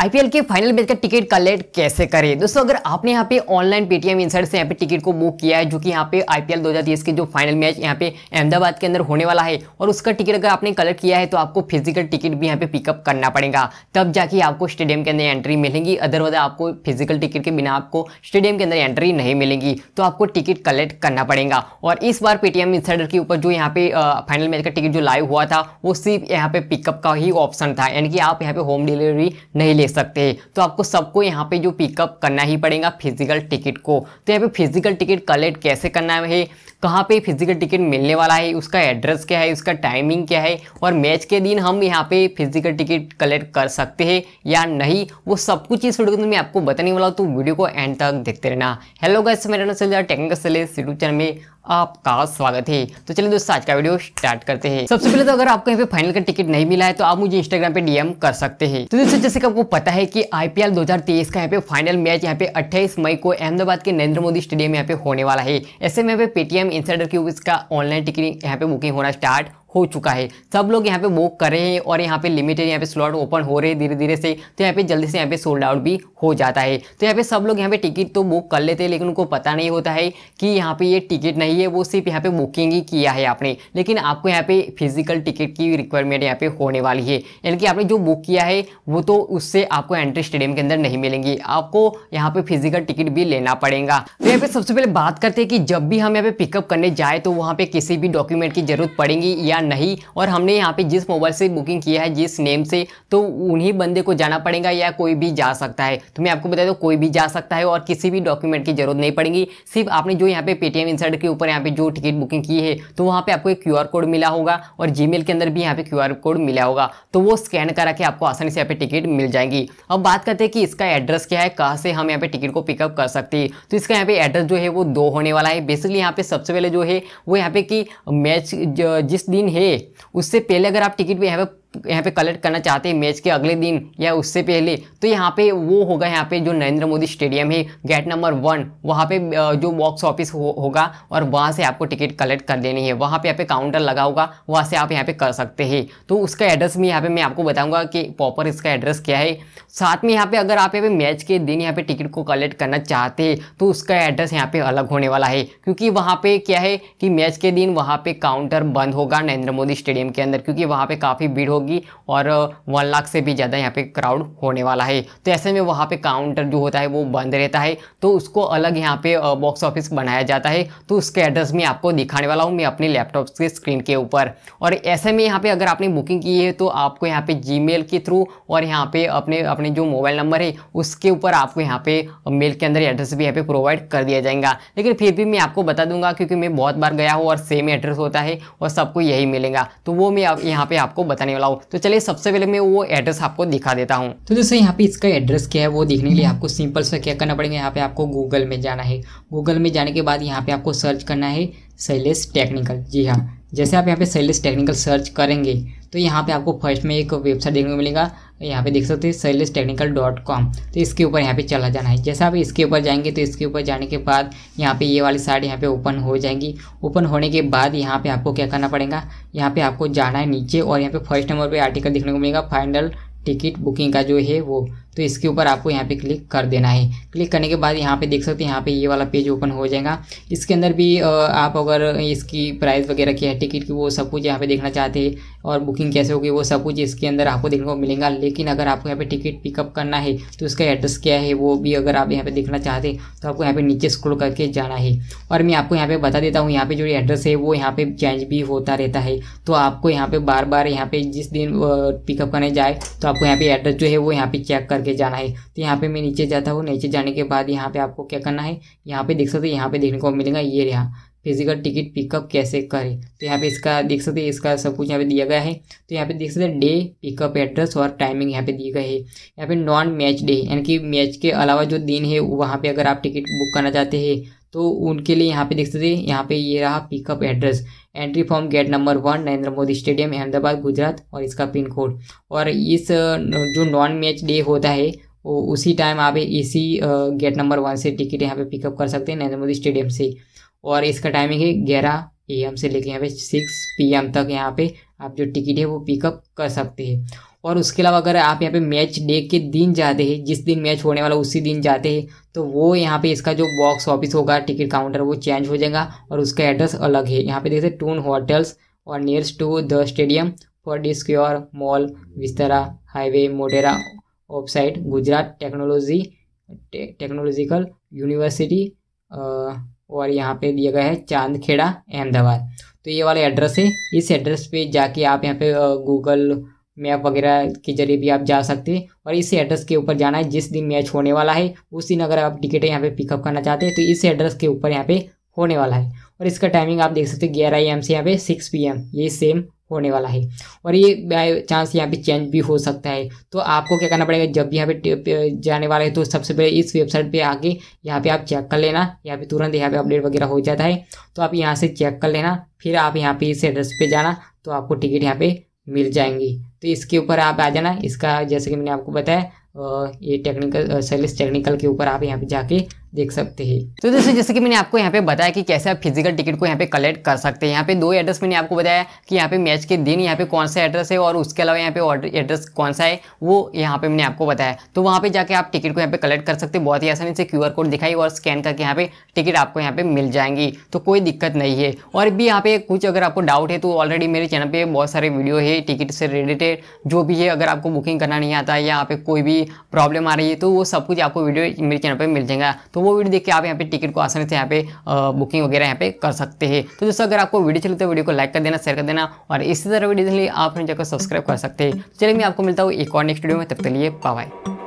IPL के final match का ticket collect कैसे करें दोस्तों अगर आपने यहाँ पे ऑनलाइन पेटीएम इंसर्ट से यहाँ पे टिकट को बुक किया है जो कि यहाँ पे आईपीएल 2023 के जो फाइनल मैच यहाँ पे अहमदाबाद के अंदर होने वाला है और उसका टिकट अगर आपने कलेक्ट किया है तो आपको फिजिकल टिकट भी यहाँ पे पिकअप करना पड़ेगा तब जाके आपको स्टेडियम के अंदर एंट्री मिलेंगी अदरवाइज आपको फिजिकल टिकट के बिना आपको स्टेडियम के अंदर एंट्री नहीं मिलेंगी तो आपको टिकट कलेक्ट करना पड़ेगा और इस बार पेटीएम इंसर्टर के ऊपर जो यहाँ पे फाइनल मैच का टिकट जो लाइव हुआ था वो सिर्फ यहाँ पे पिकअप का ही ऑप्शन था यानी कि आप यहाँ पे होम डिलीवरी नहीं ले सकते हैं तो आपको सबको यहाँ पे जो पिकअप करना ही पड़ेगा फिजिकल टिकट को तो यहाँ पे फिजिकल टिकट कलेक्ट कैसे करना है कहाँ पे फिजिकल टिकट मिलने वाला है उसका एड्रेस क्या है उसका टाइमिंग क्या है और मैच के दिन हम यहाँ पे फिजिकल टिकट कलेक्ट कर सकते हैं या नहीं वो सब कुछ इस वीडियो के अंदर मैं आपको बताने वाला हूँ तो वीडियो को एंड तक देखते रहना हेलो गैस मेरा नाम चल टेक्निकल सेलेस यूट्यूब चैनल में आपका स्वागत है तो चलिए दोस्तों आज का वीडियो स्टार्ट करते हैं सबसे पहले तो अगर आपको यहाँ पे फाइनल का टिकट नहीं मिला है तो आप मुझे इंस्टाग्राम पे डीएम कर सकते हैं तो दोस्तों जैसे कि आपको पता है कि आईपीएल 2023 का यहाँ पे फाइनल मैच यहाँ पे 28 मई को अहमदाबाद के नरेंद्र मोदी स्टेडियम यहाँ पे होने वाला है ऐसे में यहाँ पे पेटीएम इंसाइडर की ऑनलाइन टिकट यहाँ पे बुकिंग होना स्टार्ट हो चुका है सब लोग यहाँ पे बुक कर रहे हैं और यहाँ पे लिमिटेड यहाँ पे स्लॉट ओपन हो रहे हैं धीरे धीरे से तो यहाँ पे जल्दी से यहाँ पे सोल्ड आउट भी हो जाता है तो यहाँ पे सब लोग यहाँ पे टिकट तो बुक कर लेते हैं लेकिन उनको पता नहीं होता है कि यहाँ पे ये टिकट नहीं है वो सिर्फ यहाँ पे बुकिंग ही किया है आपने लेकिन आपको यहाँ पे फिजिकल टिकट की रिक्वायरमेंट यहाँ पे होने वाली है यानी कि आपने जो बुक किया है वो तो उससे आपको एंट्री स्टेडियम के अंदर नहीं मिलेंगी आपको यहाँ पे फिजिकल टिकट भी लेना पड़ेगा तो यहाँ पे सबसे पहले बात करते हैं कि जब भी हम यहाँ पे पिकअप करने जाए तो वहाँ पे किसी भी डॉक्यूमेंट की जरूरत पड़ेगी या नहीं और हमने यहाँ पे जिस मोबाइल से बुकिंग किया है जिस नेम से तो उन्हीं बंदे को जाना पड़ेगा या कोई भी जा सकता है तो मैं आपको बता दूँ कोई भी जा सकता है और किसी भी डॉक्यूमेंट की जरूरत नहीं पड़ेगी सिर्फ आपने जो यहाँ पे पेटीएम इंसर्ट के ऊपर यहाँ पे जो टिकट बुकिंग की है तो वहाँ पर आपको एक क्यू कोड मिला होगा और जी के अंदर भी यहाँ पे क्यू कोड मिला होगा तो वो स्कैन करा के आपको आसानी से यहाँ पे टिकट मिल जाएंगी अब बात करते हैं कि इसका एड्रेस क्या है कहाँ से हम यहाँ पे टिकट को पिकअप कर सकते हैं तो इसका यहाँ पे एड्रेस जो है वो दो होने वाला है बेसिकली यहाँ पे सबसे पहले जो है वो यहाँ पे कि मैच जिस दिन है उससे पहले अगर आप टिकट भी यहाँ पर यहाँ पे कलेक्ट करना चाहते हैं मैच के अगले दिन या उससे पहले तो यहाँ पे वो होगा यहाँ पे जो नरेंद्र मोदी स्टेडियम है गेट नंबर वन वहाँ पे जो बॉक्स ऑफिस हो, होगा और वहाँ से आपको टिकट कलेक्ट कर लेनी है वहाँ पे यहाँ पे काउंटर लगा होगा वहाँ से आप यहाँ पे कर सकते हैं तो उसका एड्रेस भी यहाँ पर मैं आपको बताऊँगा कि प्रॉपर इसका एड्रेस क्या है साथ में यहाँ पे अगर आप यहाँ पे मैच के दिन यहाँ पर टिकट को कलेक्ट करना चाहते हैं तो उसका एड्रेस यहाँ पे अलग होने वाला है क्योंकि वहाँ पे क्या है कि मैच के दिन वहाँ पर काउंटर बंद होगा नरेंद्र मोदी स्टेडियम के अंदर क्योंकि वहाँ पर काफ़ी भीड़ हो होगी और वन लाख से भी ज़्यादा यहाँ पे क्राउड होने वाला है तो ऐसे में वहाँ पे काउंटर जो होता है वो बंद रहता है तो उसको अलग यहाँ पे बॉक्स ऑफिस बनाया जाता है तो उसके एड्रेस में आपको दिखाने वाला हूँ मैं अपने लैपटॉप के स्क्रीन के ऊपर और ऐसे में यहाँ पर अगर आपने बुकिंग की है तो आपको यहाँ पर जी के थ्रू और यहाँ पर अपने अपने जो मोबाइल नंबर है उसके ऊपर आपको यहाँ पे मेल के अंदर एड्रेस भी यहाँ पे प्रोवाइड कर दिया जाएगा लेकिन फिर भी मैं आपको बता दूंगा क्योंकि मैं बहुत बार गया हूँ और सेम एड्रेस होता है और सबको यही मिलेगा तो वो मैं यहाँ पे आपको बताने वाला हूँ तो चलिए सबसे पहले मैं वो एड्रेस आपको दिखा देता हूँ तो दोस्तों यहाँ पे इसका एड्रेस क्या है वो देखने के लिए आपको सिंपल से क्या करना पड़ेगा यहाँ पे आपको गूगल में जाना है गूगल में जाने के बाद यहाँ पे आपको सर्च करना है सैलेस टेक्निकल जी हाँ जैसे आप यहाँ पे सैलेस टेक्निकल सर्च करेंगे तो यहाँ पे आपको फर्स्ट में एक वेबसाइट देखने को मिलेगा यहाँ पे देख सकते हो शैलेश टेक्निकल डॉट कॉम तो इसके ऊपर यहाँ पे चला जाना है जैसा आप इसके ऊपर जाएंगे तो इसके ऊपर जाने के बाद यहाँ पे ये वाली साइड यहाँ पे ओपन हो जाएंगी ओपन होने के बाद यहाँ पे आपको क्या करना पड़ेगा यहाँ पे आपको जाना है नीचे और यहाँ पे फर्स्ट नंबर पर आर्टिकल देखने को मिलेगा फाइनल टिकट बुकिंग का जो है वो तो इसके ऊपर आपको यहाँ पे क्लिक कर देना है क्लिक करने के बाद यहाँ पे देख सकते हैं यहाँ पे ये वाला पेज ओपन हो जाएगा इसके अंदर भी आप अगर इसकी प्राइस वगैरह क्या है टिकट की वो सब कुछ यहाँ पे देखना चाहते हैं और बुकिंग कैसे होगी वो सब कुछ इसके अंदर आपको देखने को मिलेगा लेकिन अगर आपको यहाँ पे टिकट पिकअप करना है तो उसका एड्रेस क्या है वो भी अगर आप यहाँ पे देखना चाहते हैं तो आपको यहाँ पे नीचे स्क्रोल करके जाना है और मैं आपको यहाँ पे बता देता हूँ यहाँ पे जो एड्रेस है वो यहाँ पे चेंज भी होता रहता है तो आपको यहाँ पे बार बार यहाँ पे जिस दिन पिकअप करने जाए तो आपको यहाँ पे एड्रेस जो है वो यहाँ पे चेक करके करके जाना है तो यहाँ पे मैं नीचे जाता हूँ नीचे जाने के बाद यहाँ पे आपको क्या करना है यहाँ पे देख सकते हो यहाँ पे देखने को मिलेगा ये रहा फिजिकल टिकट पिकअप कैसे करें तो यहाँ पे इसका देख सकते हैं इसका सब कुछ यहाँ पे दिया गया है तो यहाँ पे देख सकते हैं डे पिकअप एड्रेस और टाइमिंग यहाँ पे दिए गए है यहाँ पे नॉन मैच डे यानी कि मैच के अलावा जो दिन है वहाँ पे अगर आप टिकट बुक करना चाहते हैं तो उनके लिए यहाँ पे देख सकते हैं यहाँ पे ये रहा pickup address entry form gate number one Narendra Modi stadium Ahmedabad Gujarat और इसका पिन कोड और इस जो नॉन मैच डे होता है वो उसी टाइम आप इसी गेट नंबर वन से टिकट यहाँ पे पिकअप कर सकते हैं नरेंद्र मोदी स्टेडियम से और इसका टाइमिंग है ग्यारह ए से लेके यहाँ पे सिक्स पी तक यहाँ पर आप जो टिकट है वो पिकअप कर सकते हैं और उसके अलावा अगर आप यहाँ पे मैच डे के दिन जाते हैं जिस दिन मैच होने वाला उसी दिन जाते हैं तो वो यहाँ पे इसका जो बॉक्स ऑफिस होगा टिकट काउंटर वो चेंज हो जाएगा और उसका एड्रेस अलग है यहाँ पे देखते टून होटल्स और nearest to the stadium for डिस्क्योर mall Vistara highway Motera offsite Gujarat technology technological university और यहाँ पे दिया गया है चांदखेड़ा अहमदाबाद तो ये वाला एड्रेस है इस एड्रेस पे जाके आप यहाँ पे गूगल मैप वगैरह के जरिए भी आप जा सकते हैं और इस एड्रेस के ऊपर जाना है जिस दिन मैच होने वाला है उस दिन अगर आप टिकट यहाँ पे पिकअप करना चाहते हैं तो इस एड्रेस के ऊपर यहाँ पे होने वाला है और इसका टाइमिंग आप देख सकते हैं ग्यारह एम से यहाँ पे सिक्स पी ये सेम होने वाला है और ये बाई चांस यहाँ पे चेंज भी हो सकता है तो आपको क्या करना पड़ेगा जब भी यहाँ पे जाने वाला है तो सबसे पहले इस वेबसाइट पे आके यहाँ पे आप चेक कर लेना यहाँ पे तुरंत यहाँ पे अपडेट वगैरह हो जाता है तो आप यहाँ से चेक कर लेना फिर आप यहाँ पे इस एड्रेस पे जाना तो आपको टिकट यहाँ पे मिल जाएंगी तो इसके ऊपर आप आ जाना इसका जैसे कि मैंने आपको बताया ये टेक्निकल सेल्स टेक्निकल के ऊपर आप यहाँ पे जाके देख सकते हैं तो दोस्तों जैसे कि मैंने आपको यहाँ पे बताया कि कैसे आप फिजिकल टिकट को यहाँ पे कलेक्ट कर सकते हैं यहाँ पे दो एड्रेस मैंने आपको बताया कि यहाँ पे मैच के दिन यहाँ पे कौन सा एड्रेस है और उसके अलावा यहाँ पे एड्रेस कौन सा है वो यहाँ पे मैंने आपको बताया तो वहाँ पे जाके आप टिकट को यहाँ पे कलेक्ट कर सकते हैं बहुत ही आसानी से क्यू कोड दिखाई और स्कैन करके यहाँ पे टिकट आपको यहाँ पे मिल जाएंगी तो कोई दिक्कत नहीं है और भी यहाँ पे कुछ अगर आपको डाउट है तो ऑलरेडी मेरे चैनल पर बहुत सारे वीडियो है टिकट से रिलेटेड जो भी है अगर आपको बुकिंग करना नहीं आता है या यहाँ पे कोई भी प्रॉब्लम आ रही है तो वो सब कुछ आपको वीडियो मेरे चैनल पर मिल जाएगा तो वो वीडियो देख के आप यहाँ पे टिकट को आसानी से यहाँ पे बुकिंग वगैरह यहाँ पे कर सकते हैं तो दोस्तों अगर आपको वीडियो चले तो वीडियो को लाइक कर देना शेयर कर देना और इसी तरह वीडियो आप जाकर सब्सक्राइब कर सकते हैं तो चलिए मैं आपको मिलता हूँ एक और नेक्स्ट वीडियो में तब तक लिए बाय